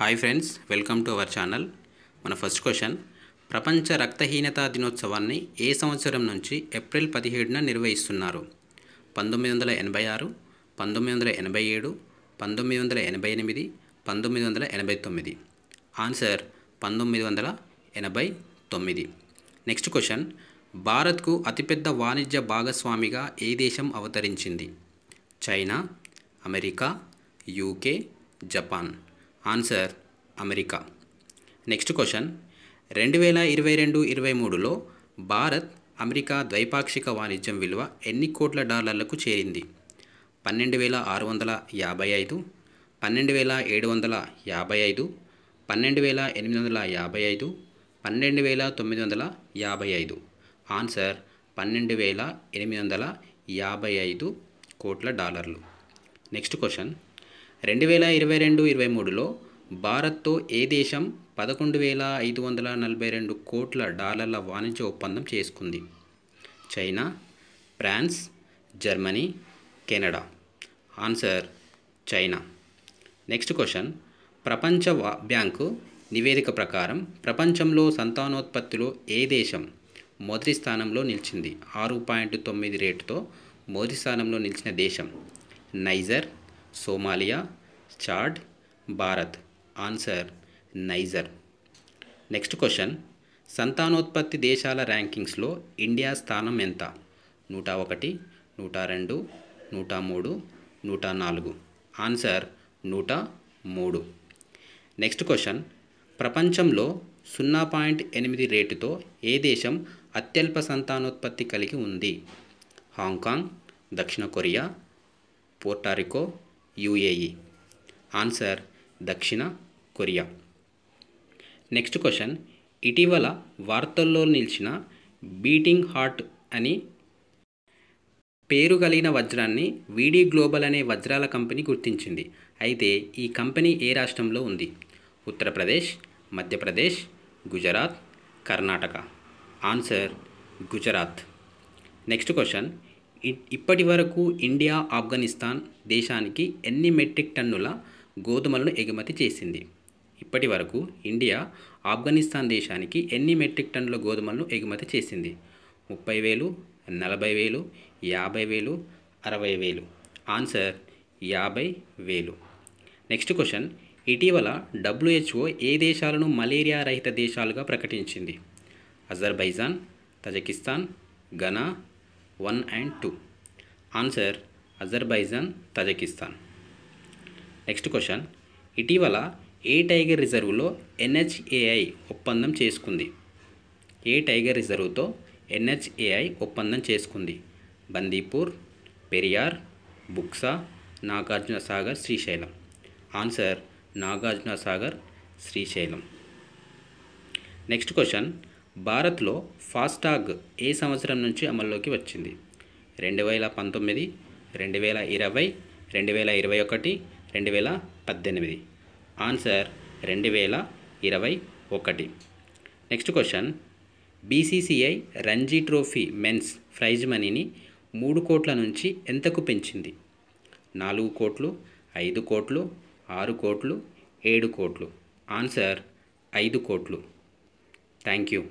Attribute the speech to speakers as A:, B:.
A: hi friends welcome to our channel మన first question ప్రపంచ రక్తహీనత దినోత్సవాన్ని ఏ సంవత్సరం నుంచి ఏప్రిల్ పదిహేడున నిర్వహిస్తున్నారు పంతొమ్మిది వందల ఎనభై ఆరు పంతొమ్మిది వందల ఎనభై ఏడు పంతొమ్మిది వందల ఎనభై ఎనిమిది పంతొమ్మిది వందల ఎనభై తొమ్మిది ఆన్సర్ పంతొమ్మిది వందల ఎనభై తొమ్మిది నెక్స్ట్ క్వశ్చన్ భారత్కు అతిపెద్ద వాణిజ్య భాగస్వామిగా ఏ దేశం అవతరించింది China America UK Japan answer America next question రెండు వేల ఇరవై రెండు ఇరవై మూడులో భారత్ అమెరికా ద్వైపాక్షిక వాణిజ్యం విలువ ఎన్ని కోట్ల డాలర్లకు చేరింది పన్నెండు వేల ఆరు వందల యాభై ఐదు పన్నెండు వేల ఏడు వందల యాభై ఐదు పన్నెండు వేల ఎనిమిది వందల యాభై ఐదు పన్నెండు వేల తొమ్మిది వందల యాభై ఐదు ఆన్సర్ పన్నెండు వేల ఎనిమిది వందల యాభై ఐదు కోట్ల డాలర్లు నెక్స్ట్ క్వశ్చన్ రెండు వేల ఇరవై రెండు ఇరవై మూడులో భారత్తో ఏ దేశం పదకొండు వేల ఐదు వందల నలభై రెండు కోట్ల డాలర్ల వాణిజ్య ఒప్పందం చేసుకుంది China France Germany Canada answer China next question ప్రపంచ బ్యాంకు నివేదిక ప్రకారం ప్రపంచంలో సంతానోత్పత్తిలో ఏ దేశం మొదటి స్థానంలో నిలిచింది ఆరు పాయింట్ తొమ్మిది రేటుతో మొదటి స్థానంలో నిలిచిన దేశం Niger Somalia Chad Bharat answer Niger next question సంతానోత్పత్తి దేశాల ర్యాంకింగ్స్లో ఇండియా స్థానం ఎంత నూట ఒకటి నూట రెండు నూట మూడు నూట నాలుగు ఆన్సర్ నూట మూడు నెక్స్ట్ క్వశ్చన్ ప్రపంచంలో సున్నా పాయింట్ ఎనిమిది రేటుతో ఏ దేశం అత్యల్ప సంతానోత్పత్తి కలిగి ఉంది హాంకాంగ్ దక్షిణ కొరియా పోర్టారికో యుఏఈ ఆన్సర్ దక్షిణ కొరియా నెక్స్ట్ క్వశ్చన్ ఇటీవల వార్తల్లో నిలిచిన బీటింగ్ హార్ట్ అని పేరు కలిగిన వజ్రాన్ని వీడి గ్లోబల్ అనే వజ్రాల కంపెనీ గుర్తించింది అయితే ఈ కంపెనీ ఏ రాష్ట్రంలో ఉంది Uttar Pradesh Madhya Pradesh Gujarat Karnataka answer Gujarat next question ఇప్పటి వరకు ఇండియా ఆఫ్ఘనిస్తాన్ దేశానికి ఎన్ని మెట్రిక్ టన్నుల గోధుమలను ఎగుమతి చేసింది ఇప్పటి వరకు ఇండియా ఆఫ్ఘనిస్తాన్ దేశానికి ఎన్ని మెట్రిక్ టన్నుల గోధుమలను ఎగుమతి చేసింది ముప్పై వేలు నలభై వేలు యాభై వేలు అరవై వేలు ఆన్సర్ యాభై వేలు నెక్స్ట్ క్వశ్చన్ ఇటీవల డబ్ల్యూహెచ్ఓ ఏ దేశాలను మలేరియా రహిత దేశాలుగా ప్రకటించింది Azerbaijan Tajikistan Ghana one and two answer Azerbaijan Tajikistan next question ఇటీవల ఏ టైగర్ రిజర్వ్లో ఎన్హెచ్ఏఐ ఒప్పందం చేసుకుంది ఏ టైగర్ రిజర్వ్తో ఎన్హెచ్ఏఐ ఒప్పందం చేసుకుంది Bandipur Periyar Buxa Nagarjuna Sagar Srisailam answer Nagarjuna Sagar Srisailam next question భారత్లో ఫాస్టాగ్ ఏ సంవత్సరం నుంచి అమల్లోకి వచ్చింది రెండు వేల పంతొమ్మిది రెండు వేల ఇరవై రెండు వేల ఇరవై ఒకటి రెండు వేల పద్దెనిమిది ఆన్సర్ రెండు వేల ఇరవై ఒకటి next question BCCI Ranji trophy men's prize మనీని మూడు కోట్ల నుంచి ఎంతకు పెంచింది నాలుగు కోట్లు ఐదు కోట్లు ఆరు కోట్లు ఏడు కోట్లు ఆన్సర్ ఐదు కోట్లు థ్యాంక్ యూ